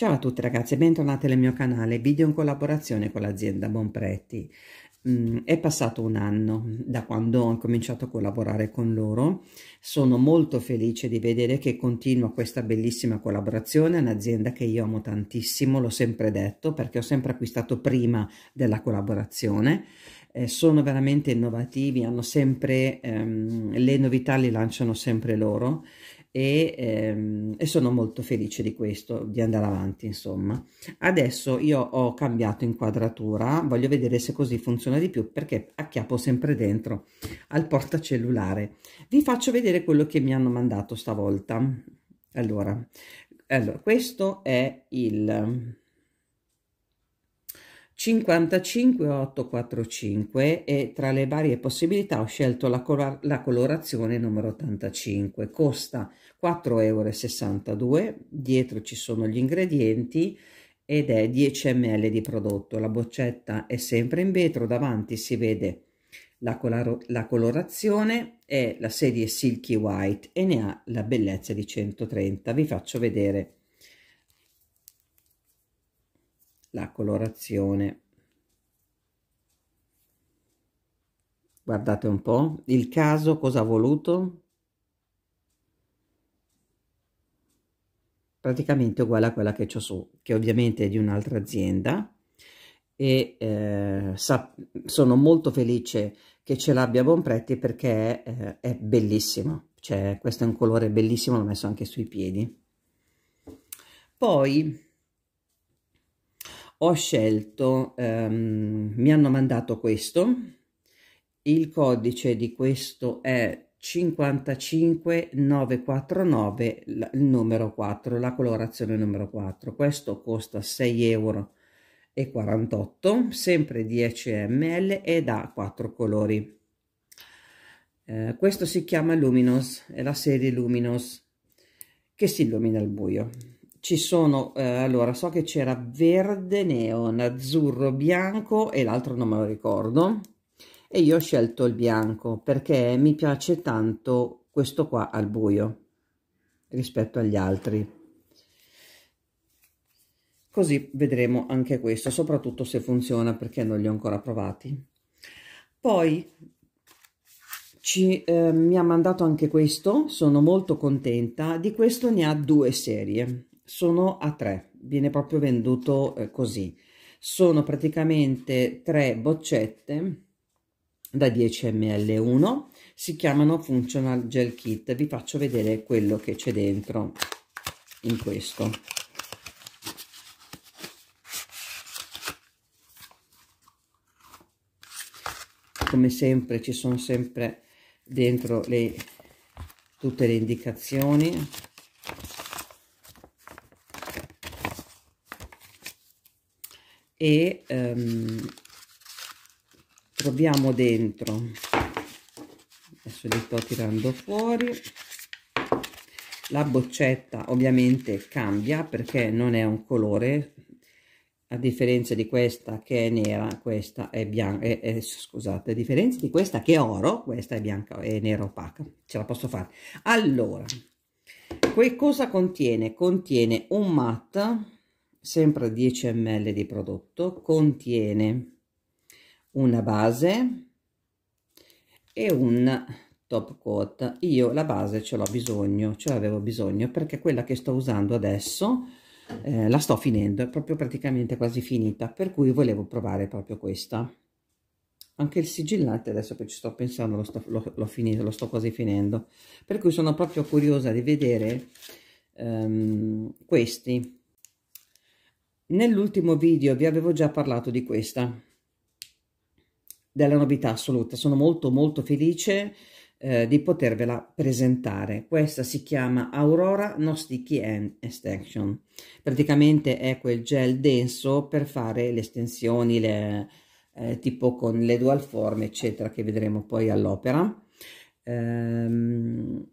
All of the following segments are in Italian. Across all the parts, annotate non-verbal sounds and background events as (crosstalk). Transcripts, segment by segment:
Ciao a tutti ragazzi, bentornati nel mio canale, video in collaborazione con l'azienda Bonpretti. Mm, è passato un anno da quando ho cominciato a collaborare con loro, sono molto felice di vedere che continua questa bellissima collaborazione, è un'azienda che io amo tantissimo, l'ho sempre detto perché ho sempre acquistato prima della collaborazione, eh, sono veramente innovativi, hanno sempre ehm, le novità le lanciano sempre loro e, ehm, e, sono molto felice di questo, di andare avanti insomma. Adesso io ho cambiato inquadratura, voglio vedere se così funziona di più perché acchiappo sempre dentro al portacellulare. Vi faccio vedere quello che mi hanno mandato stavolta. Allora, allora questo è il... 55845 e tra le varie possibilità ho scelto la, la, colorazione numero 85. Costa 4,62 euro. Dietro ci sono gli ingredienti ed è 10 ml di prodotto. La boccetta è sempre in vetro, davanti si vede la, la colorazione, è la serie Silky White e ne ha la bellezza di 130. Vi faccio vedere la colorazione. Guardate un po' il caso cosa ha voluto praticamente uguale a quella che ho su, che ovviamente è di un'altra azienda e eh, sono molto felice che ce l'abbia Bonpretti perché eh, è bellissimo, cioè questo è un colore bellissimo, l'ho messo anche sui piedi. Poi ho scelto, ehm, mi hanno mandato questo, il codice di questo è 55 949 il numero 4 la colorazione numero 4 questo costa 6 euro e 48 sempre 10 ml ed ha 4 colori eh, questo si chiama luminos è la serie luminos che si illumina al buio ci sono eh, allora so che c'era verde neon azzurro bianco e l'altro non me lo ricordo e io ho scelto il bianco perché mi piace tanto questo qua al buio rispetto agli altri così vedremo anche questo soprattutto se funziona perché non li ho ancora provati poi ci, eh, mi ha mandato anche questo sono molto contenta di questo ne ha due serie sono a tre viene proprio venduto eh, così sono praticamente tre boccette da 10 ml 1 si chiamano functional gel kit vi faccio vedere quello che c'è dentro in questo come sempre ci sono sempre dentro le tutte le indicazioni e um, troviamo dentro adesso li sto tirando fuori la boccetta ovviamente cambia perché non è un colore a differenza di questa che è nera questa è bianca è, eh, è, eh, scusate a differenza di questa che è oro questa è bianca e nera opaca ce la posso fare allora che cosa contiene contiene un mat sempre 10 ml di prodotto contiene una base e un top coat io la base ce l'ho bisogno ce l'avevo bisogno perché quella che sto usando adesso eh, la sto finendo è proprio praticamente quasi finita per cui volevo provare proprio questa anche il sigillante adesso che ci sto pensando lo sto, lo, lo finito, lo sto quasi finendo per cui sono proprio curiosa di vedere um, questi nell'ultimo video vi avevo già parlato di questa della novità assoluta. Sono molto molto felice eh, di potervela presentare. Questa si chiama Aurora No Sticky End Extension. Praticamente è quel gel denso per fare le estensioni, le, eh, tipo con le dual form, eccetera, che vedremo poi all'opera. Ehm,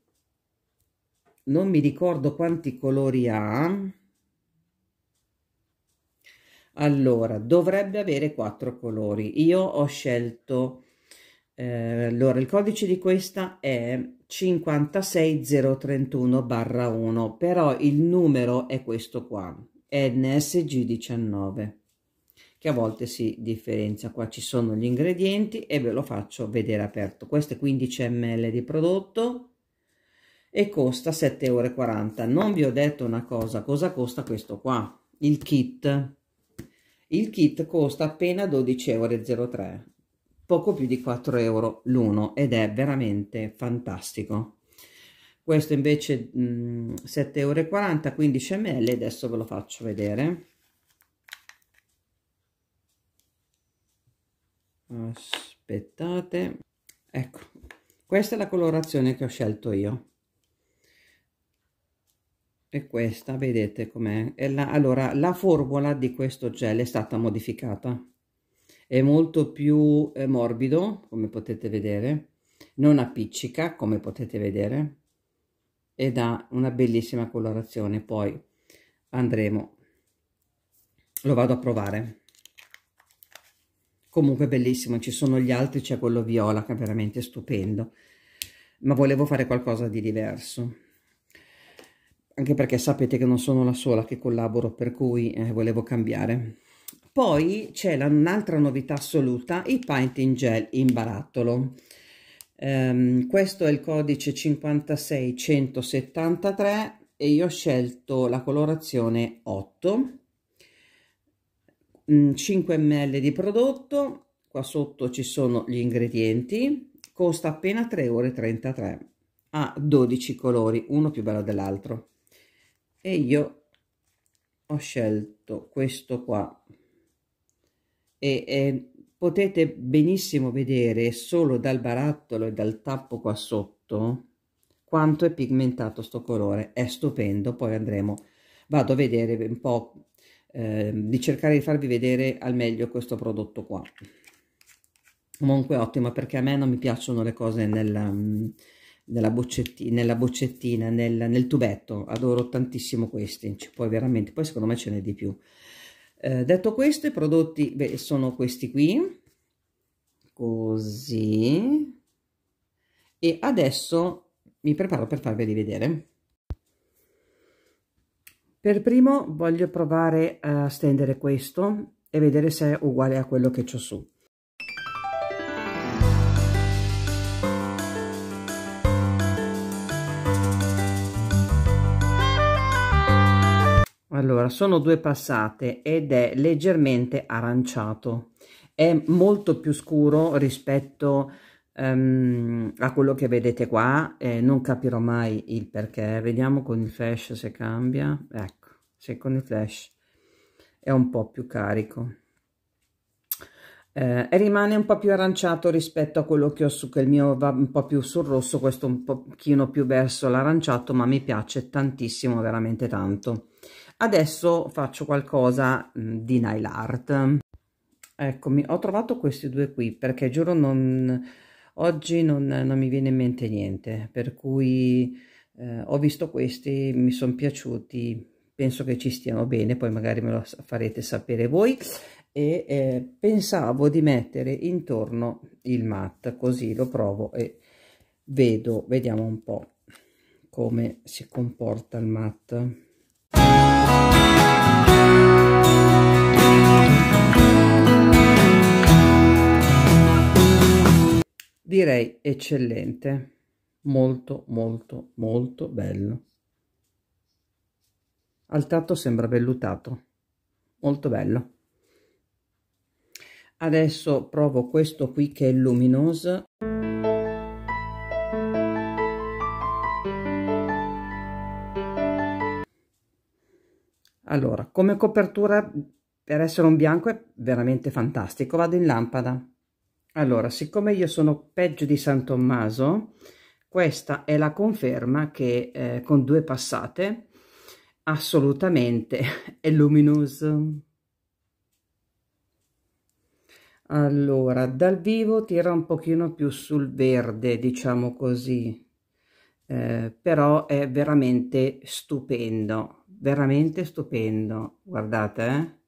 non mi ricordo quanti colori ha allora, dovrebbe avere quattro colori. Io ho scelto, eh, allora il codice di questa è 56031-1, però il numero è questo qua, NSG19, che a volte si differenzia. Qua ci sono gli ingredienti e ve lo faccio vedere aperto. Questo è 15 ml di prodotto e costa 7,40 euro. Non vi ho detto una cosa, cosa costa questo qua, il kit il kit costa appena 12,03 euro, poco più di 4 euro l'uno ed è veramente fantastico. Questo invece 7,40 euro, 15 ml, adesso ve lo faccio vedere. Aspettate. Ecco, questa è la colorazione che ho scelto io è questa, vedete com'è. La, allora, la formula di questo gel è stata modificata. È molto più eh, morbido, come potete vedere, non appiccica, come potete vedere, ed ha una bellissima colorazione. Poi andremo, lo vado a provare. Comunque bellissimo, ci sono gli altri, c'è quello viola che è veramente stupendo, ma volevo fare qualcosa di diverso anche perché sapete che non sono la sola che collaboro, per cui eh, volevo cambiare. Poi c'è un'altra novità assoluta, i painting gel in barattolo. Um, questo è il codice 56173 e io ho scelto la colorazione 8. 5 mm, ml di prodotto, qua sotto ci sono gli ingredienti, costa appena 3,33 euro, ha 12 colori, uno più bello dell'altro e io ho scelto questo qua e, e potete benissimo vedere solo dal barattolo e dal tappo qua sotto quanto è pigmentato sto colore è stupendo poi andremo vado a vedere un po eh, di cercare di farvi vedere al meglio questo prodotto qua comunque ottimo perché a me non mi piacciono le cose nel nella boccettina, nella boccettina nel, nel, tubetto, adoro tantissimo questi, poi veramente, poi secondo me ce n'è di più. Eh, detto questo, i prodotti beh, sono questi qui, così, e adesso mi preparo per farveli vedere. Per primo voglio provare a stendere questo e vedere se è uguale a quello che ho su. Allora, sono due passate ed è leggermente aranciato. È molto più scuro rispetto um, a quello che vedete qua. Eh, non capirò mai il perché. Vediamo con il flash se cambia. Ecco, se con il flash è un po' più carico. Eh, rimane un po' più aranciato rispetto a quello che ho su, che il mio va un po' più sul rosso, questo un pochino più verso l'aranciato, ma mi piace tantissimo, veramente tanto. Adesso faccio qualcosa mm, di nail art. Eccomi, ho trovato questi due qui perché giuro non, oggi non, non mi viene in mente niente, per cui eh, ho visto questi, mi sono piaciuti, penso che ci stiano bene, poi magari me lo farete sapere voi. E eh, pensavo di mettere intorno il mat, così lo provo e vedo, vediamo un po' come si comporta il mat. direi eccellente molto molto molto bello al tatto sembra vellutato molto bello adesso provo questo qui che è luminoso allora come copertura per essere un bianco è veramente fantastico vado in lampada allora, siccome io sono peggio di San Tommaso, questa è la conferma che eh, con due passate assolutamente (laughs) è luminoso. Allora, dal vivo tira un pochino più sul verde, diciamo così, eh, però è veramente stupendo, veramente stupendo. Guardate,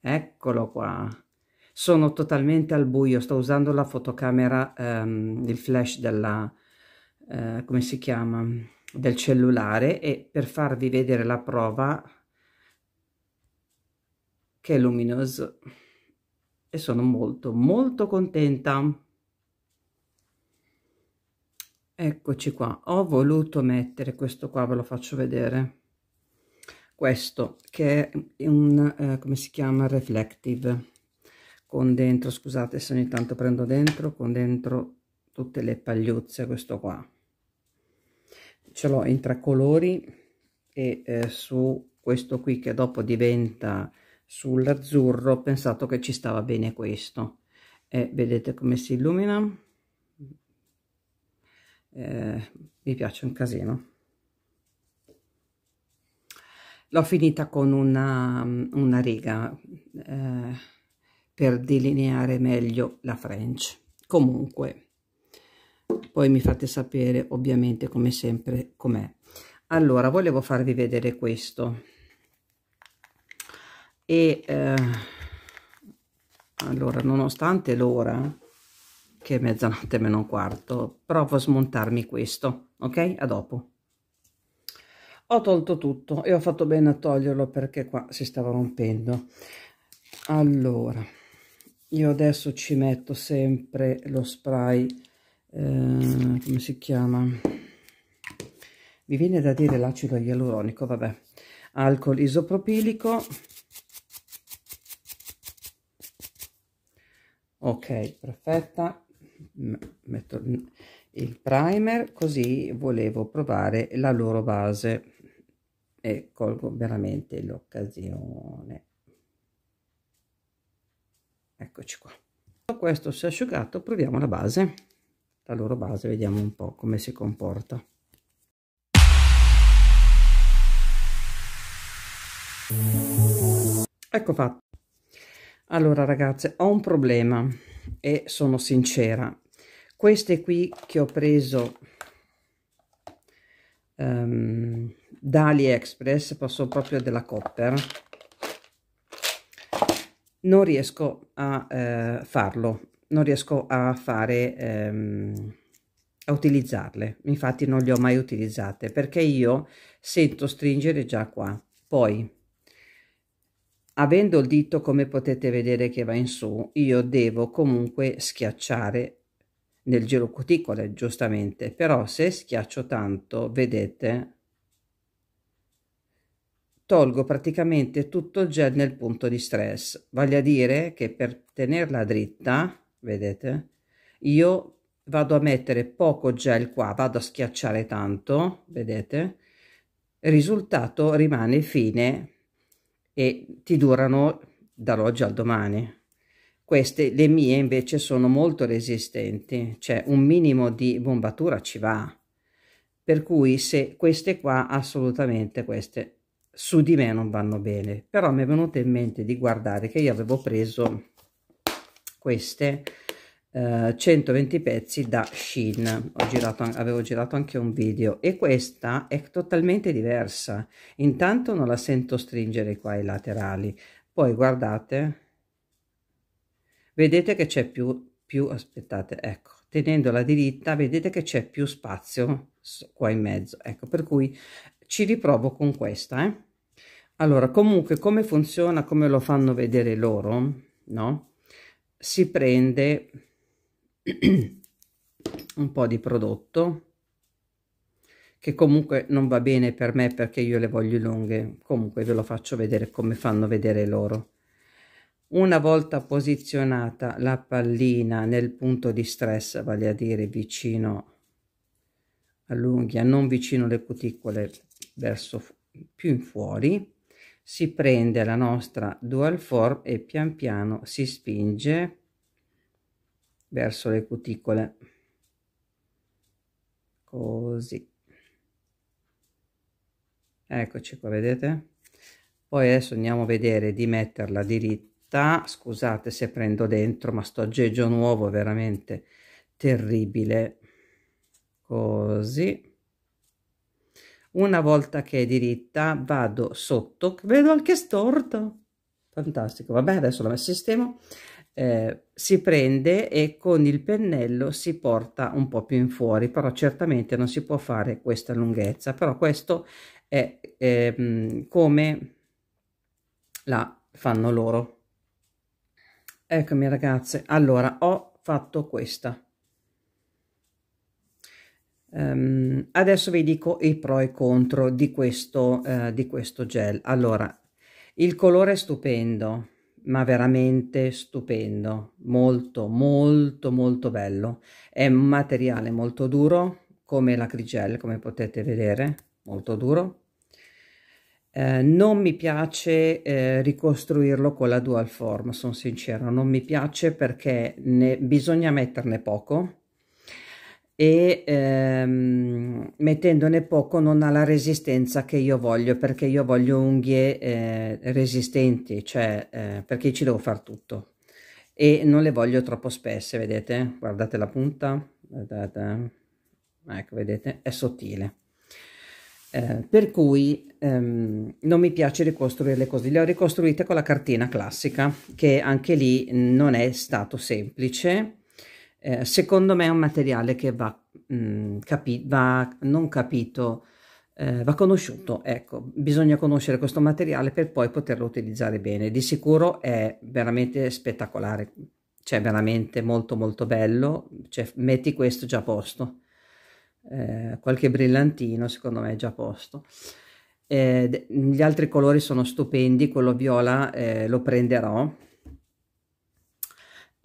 eh? Eccolo qua. Sono totalmente al buio, sto usando la fotocamera, ehm, il flash della, eh, come si chiama, del cellulare e per farvi vedere la prova che è luminoso e sono molto molto contenta. Eccoci qua, ho voluto mettere questo qua, ve lo faccio vedere questo che è un eh, come si chiama reflective con dentro, scusate se ogni tanto prendo dentro, con dentro tutte le pagliuzze, questo qua. Ce l'ho in tre colori e eh, su questo qui che dopo diventa sull'azzurro ho pensato che ci stava bene questo. Eh, vedete come si illumina? Eh, mi piace un casino. L'ho finita con una, una riga. Eh, per delineare meglio la French. Comunque, poi mi fate sapere ovviamente come sempre com'è. Allora, volevo farvi vedere questo. E eh, allora, nonostante l'ora, che è mezzanotte meno un quarto, provo a smontarmi questo, ok? A dopo. Ho tolto tutto e ho fatto bene a toglierlo perché qua si stava rompendo. Allora io adesso ci metto sempre lo spray eh, come si chiama mi viene da dire l'acido ialuronico vabbè alcol isopropilico ok perfetta metto il primer così volevo provare la loro base e colgo veramente l'occasione eccoci qua questo si è asciugato proviamo la base la loro base vediamo un po come si comporta ecco fatto allora ragazze ho un problema e sono sincera queste qui che ho preso um, ehm, da AliExpress, posso proprio della Copper, non riesco a eh, farlo, non riesco a fare, ehm, a utilizzarle, infatti non le ho mai utilizzate perché io sento stringere già qua, poi avendo il dito come potete vedere che va in su, io devo comunque schiacciare nel giro cuticole giustamente, però se schiaccio tanto vedete tolgo praticamente tutto il gel nel punto di stress, vale a dire che per tenerla dritta, vedete, io vado a mettere poco gel qua, vado a schiacciare tanto, vedete, il risultato rimane fine e ti durano dall'oggi al domani. Queste, le mie invece, sono molto resistenti, cioè un minimo di bombatura ci va. Per cui se queste qua, assolutamente queste su di me non vanno bene però mi è venuto in mente di guardare che io avevo preso queste eh, 120 pezzi da Shein Ho girato, avevo girato anche un video e questa è totalmente diversa intanto non la sento stringere qua i laterali poi guardate vedete che c'è più più aspettate ecco tenendola diritta vedete che c'è più spazio qua in mezzo ecco per cui ci riprovo con questa eh? allora comunque come funziona come lo fanno vedere loro no si prende (clears throat) un po di prodotto che comunque non va bene per me perché io le voglio lunghe comunque ve lo faccio vedere come fanno vedere loro una volta posizionata la pallina nel punto di stress vale a dire vicino all'unghia non vicino alle cuticole verso più in fuori si prende la nostra dual form e pian piano si spinge verso le cuticole così eccoci qua vedete poi adesso andiamo a vedere di metterla diritta scusate se prendo dentro ma sto aggeggio nuovo veramente terribile così una volta che è diritta vado sotto, vedo anche storto. Fantastico, vabbè adesso la sistemo. Eh, si prende e con il pennello si porta un po' più in fuori, però certamente non si può fare questa lunghezza, però questo è eh, come la fanno loro. Eccomi ragazze, allora ho fatto questa. Um, adesso vi dico i pro e contro di questo, uh, di questo gel. Allora, il colore è stupendo, ma veramente stupendo, molto molto molto bello. È un materiale molto duro, come la crigel, come potete vedere, molto duro. Eh, non mi piace eh, ricostruirlo con la dual form, sono sincero, non mi piace perché ne, bisogna metterne poco e ehm, mettendone poco non ha la resistenza che io voglio perché io voglio unghie eh, resistenti cioè eh, perché ci devo fare tutto e non le voglio troppo spesse vedete guardate la punta guardate. Eh. ecco vedete è sottile eh, per cui ehm, non mi piace ricostruire le cose le ho ricostruite con la cartina classica che anche lì non è stato semplice eh, secondo me è un materiale che va, mh, mm, capi- va non capito, eh, va conosciuto. Ecco, bisogna conoscere questo materiale per poi poterlo utilizzare bene. Di sicuro è veramente spettacolare, cioè veramente molto molto bello, cioè, metti questo già a posto. Eh, qualche brillantino secondo me è già a posto. Eh, gli altri colori sono stupendi, quello viola eh, lo prenderò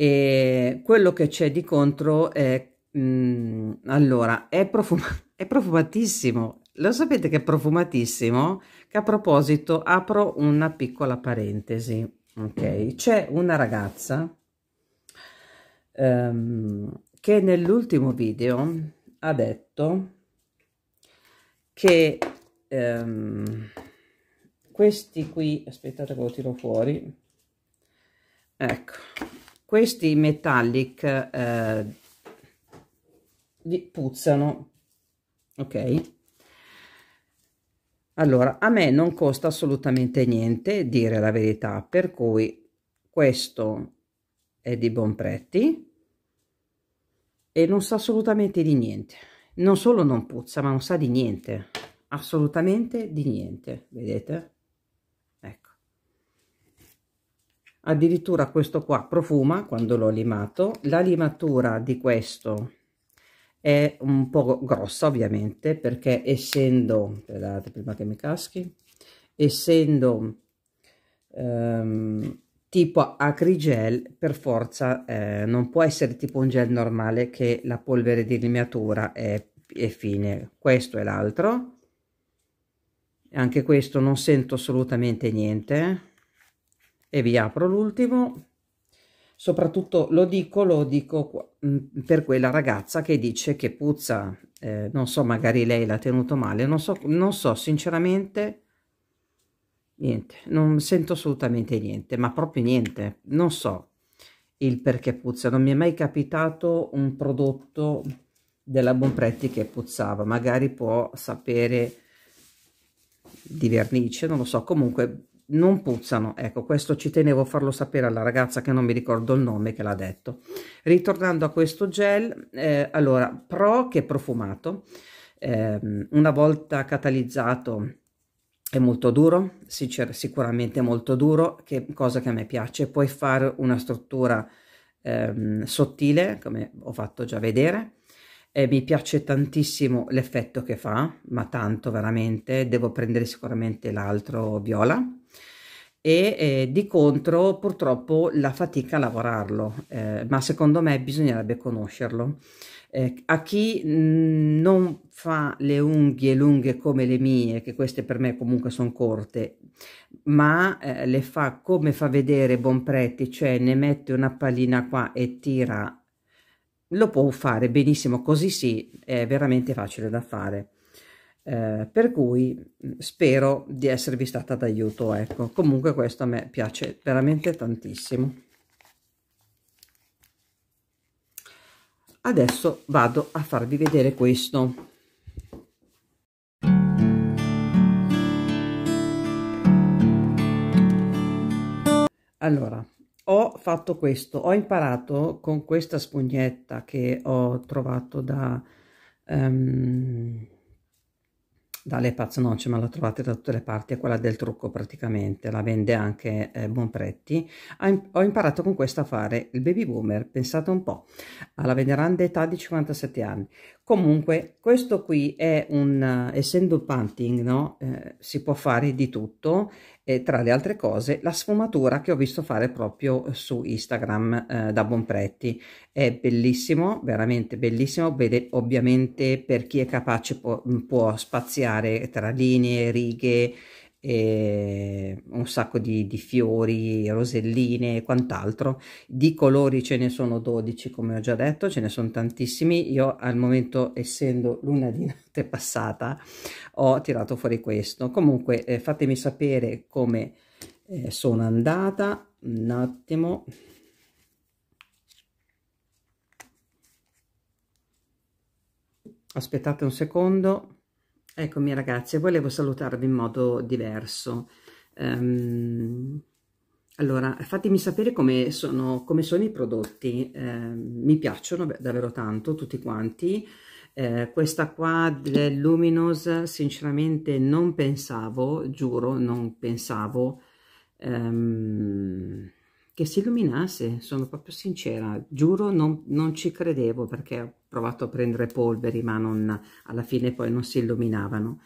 e quello che c'è di contro è, mh, mm, allora, è, profuma è profumatissimo. Lo sapete che è profumatissimo? Che a proposito apro una piccola parentesi. Ok, c'è una ragazza um, che nell'ultimo video ha detto che um, questi qui, aspettate che lo tiro fuori, ecco, questi metallic eh, puzzano ok allora a me non costa assolutamente niente dire la verità per cui questo è di buon Bonpretti e non sa assolutamente di niente non solo non puzza ma non sa di niente assolutamente di niente vedete addirittura questo qua profuma quando l'ho limato la limatura di questo è un po grossa ovviamente perché essendo guardate prima che mi caschi essendo ehm, tipo acrigel per forza eh, non può essere tipo un gel normale che la polvere di limatura è, è fine questo è l'altro anche questo non sento assolutamente niente e vi apro l'ultimo soprattutto lo dico lo dico mm, per quella ragazza che dice che puzza eh, non so magari lei l'ha tenuto male non so non so sinceramente niente non sento assolutamente niente ma proprio niente non so il perché puzza non mi è mai capitato un prodotto della Bompretti che puzzava magari può sapere di vernice non lo so comunque non puzzano. Ecco, questo ci tenevo a farlo sapere alla ragazza che non mi ricordo il nome che l'ha detto. Ritornando a questo gel, eh, allora, Pro che è profumato, eh, una volta catalizzato è molto duro, sic sicuramente molto duro, che cosa che a me piace. Puoi fare una struttura ehm, sottile, come ho fatto già vedere, eh, mi piace tantissimo l'effetto che fa, ma tanto veramente, devo prendere sicuramente l'altro viola e eh, di contro purtroppo la fatica a lavorarlo, eh, ma secondo me bisognerebbe conoscerlo. Eh, a chi mm, non fa le unghie lunghe come le mie, che queste per me comunque sono corte, ma eh, le fa come fa vedere Bonpretti, cioè ne mette una pallina qua e tira lo può fare benissimo così sì è veramente facile da fare eh, per cui mm, spero di esservi stata d'aiuto ecco comunque questo a me piace veramente tantissimo adesso vado a farvi vedere questo allora ho fatto questo, ho imparato con questa spugnetta che ho trovato da, um, dalle pazze noce, cioè, ma la trovate da tutte le parti, è quella del trucco praticamente, la vende anche eh, Bonpretti, ho imparato con questa a fare il baby boomer, pensate un po', alla veneranda età di 57 anni. Comunque questo qui è un, eh, essendo panting, no? Eh, si può fare di tutto eh, tra le altre cose, la sfumatura che ho visto fare proprio su Instagram eh, da Bonpretti. È bellissimo, veramente bellissimo. Vede, ovviamente per chi è capace può, può spaziare tra linee, righe, e un sacco di, di, fiori, roselline e quant'altro. Di colori ce ne sono 12, come ho già detto, ce ne sono tantissimi. Io al momento, essendo luna di notte passata, ho tirato fuori questo. Comunque, eh, fatemi sapere come eh, sono andata. Un attimo. Aspettate un secondo. Eccomi ragazzi, volevo salutarvi in modo diverso. Um, allora, fatemi sapere come sono, come sono i prodotti. Um, mi piacciono davvero tanto tutti quanti. Eh, questa qua del Luminous sinceramente non pensavo, giuro, non pensavo. Um, che si illuminasse, sono proprio sincera, giuro non, non, ci credevo perché ho provato a prendere polveri ma non, alla fine poi non si illuminavano.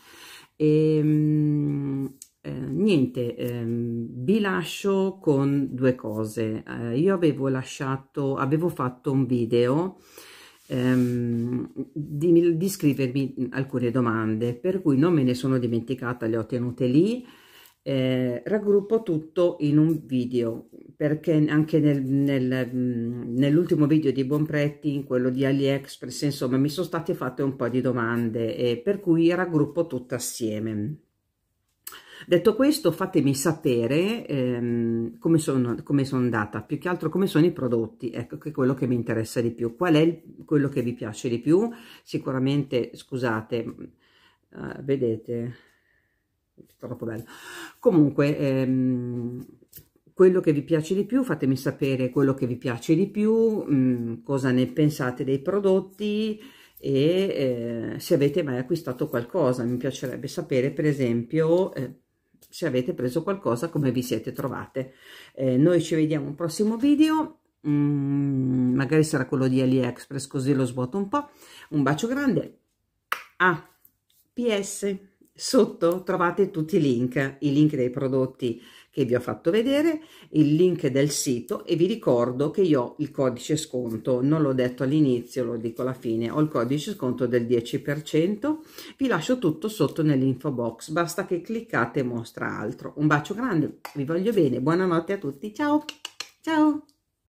E, ehm, eh, niente, ehm, vi lascio con due cose. Eh, io avevo lasciato, avevo fatto un video ehm, di, di scrivermi alcune domande, per cui non me ne sono dimenticata, le ho tenute lì eh, raggruppo tutto in un video perché anche nel, nel, mm, nell'ultimo video di Bonpretti, in quello di AliExpress, insomma mi sono state fatte un po' di domande e eh, per cui raggruppo tutto assieme. Detto questo, fatemi sapere ehm, come, sono, come sono andata, più che altro come sono i prodotti, ecco che è quello che mi interessa di più, qual è il, quello che vi piace di più, sicuramente, scusate, mm, eh, vedete, troppo bella. Comunque, ehm, quello che vi piace di più, fatemi sapere quello che vi piace di più, mh, mm, cosa ne pensate dei prodotti e eh, se avete mai acquistato qualcosa. Mi piacerebbe sapere, per esempio, eh, se avete preso qualcosa, come vi siete trovate. Eh, noi ci vediamo un prossimo video. Mm, magari sarà quello di AliExpress così lo svuoto un po'. Un bacio grande. Ah, PS. Sotto trovate tutti i link, i link dei prodotti che vi ho fatto vedere, il link del sito e vi ricordo che io ho il codice sconto, non l'ho detto all'inizio, lo dico alla fine, ho il codice sconto del 10%, vi lascio tutto sotto nell'info box, basta che cliccate e mostra altro. Un bacio grande, vi voglio bene, buonanotte a tutti, ciao, ciao!